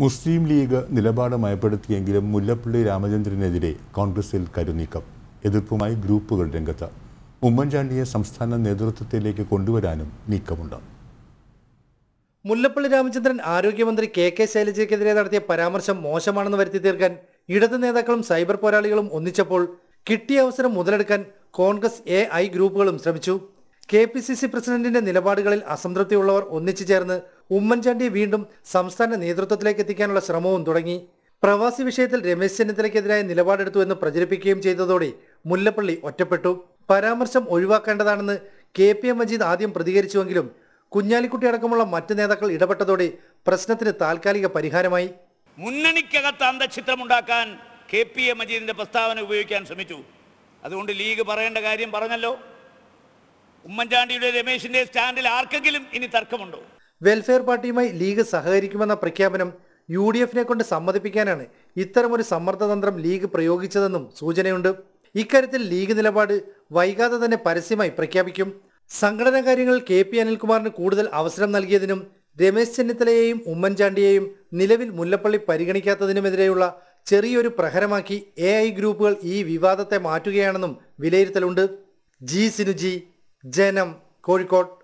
മുസ്ലിം league നിലപാട് മയപ്പെടുത്തിയെങ്കിലും മുല്ലപ്പള്ളി രാമചന്ദ്രനെതിരെ കോൺഗ്രസിൽ കരുനീക്കം എതിർപ്പുമായി ഗ്രൂപ്പുകൾ രംഗത്ത് ഉമ്മൻചാണ്ടിയെ സംസ്ഥാന നേതൃത്വത്തിലേക്ക് കൊണ്ടുവരാനും നീക്കമുണ്ട് മുല്ലപ്പള്ളി രാമചന്ദ്രൻ ആരോഗ്യമന്ത്രി കെ കെ ശൈലജയ്ക്കെതിരെ നടത്തിയ പരാമർശം മോശമാണെന്ന് വരുത്തി തീർക്കാൻ ഇടതു നേതാക്കളും സൈബർ പോരാളികളും ഒന്നിച്ചപ്പോൾ കിട്ടിയ അവസരം മുതലെടുക്കാൻ കോൺഗ്രസ് എ ഐ ഗ്രൂപ്പുകളും ശ്രമിച്ചു കെ പി സി സി പ്രസിഡന്റിന്റെ നിലപാടുകളിൽ അസംതൃപ്തിയുള്ളവർ ഒന്നിച്ചു ചേർന്ന് ഉമ്മൻചാണ്ടി വീണ്ടും സംസ്ഥാന നേതൃത്വത്തിലേക്ക് എത്തിക്കാനുള്ള ശ്രമവും തുടങ്ങി പ്രവാസി വിഷയത്തിൽ രമേശ് ചെന്നിത്തലയ്ക്കെതിരായ നിലപാടെടുത്തു എന്ന് പ്രചരിപ്പിക്കുകയും ചെയ്തതോടെ മുല്ലപ്പള്ളി ഒറ്റപ്പെട്ടു പരാമർശം ഒഴിവാക്കേണ്ടതാണെന്ന് കെ പി എം മജീദ് ആദ്യം പ്രതികരിച്ചുവെങ്കിലും കുഞ്ഞാലിക്കുട്ടി അടക്കമുള്ള മറ്റ് നേതാക്കൾ ഇടപെട്ടതോടെ പ്രശ്നത്തിന് താൽക്കാലിക പരിഹാരമായി മുന്നണിക്കകത്ത് അന്തചിത്രമുണ്ടാക്കാൻ കെ പി എ മജീദിന്റെ പ്രസ്താവന ഉപയോഗിക്കാൻ ശ്രമിച്ചു അതുകൊണ്ട് ലീഗ് പറയേണ്ട കാര്യം പറഞ്ഞല്ലോ ഉമ്മൻചാണ്ടിയുടെ രമേശിന്റെ സ്റ്റാൻഡിൽ ആർക്കെങ്കിലും ഇനി തർക്കമുണ്ടോ വെൽഫെയർ പാർട്ടിയുമായി ലീഗ് സഹകരിക്കുമെന്ന പ്രഖ്യാപനം യു ഡി എഫിനെ കൊണ്ട് സമ്മതിപ്പിക്കാനാണ് ഇത്തരമൊരു സമ്മർദ്ദതന്ത്രം ലീഗ് പ്രയോഗിച്ചതെന്നും സൂചനയുണ്ട് ഇക്കാര്യത്തിൽ ലീഗ് നിലപാട് വൈകാതെ തന്നെ പരസ്യമായി പ്രഖ്യാപിക്കും സംഘടനാ കാര്യങ്ങൾ കെ പി അനിൽകുമാറിന് കൂടുതൽ അവസരം നൽകിയതിനും രമേശ് ചെന്നിത്തലയെയും ഉമ്മൻചാണ്ടിയെയും നിലവിൽ മുല്ലപ്പള്ളി പരിഗണിക്കാത്തതിനുമെതിരെയുള്ള ചെറിയൊരു പ്രഹരമാക്കി എ ഐ ഗ്രൂപ്പുകൾ ഈ വിവാദത്തെ മാറ്റുകയാണെന്നും വിലയിരുത്തലുണ്ട് ജി സിനുജി ജനം കോഴിക്കോട്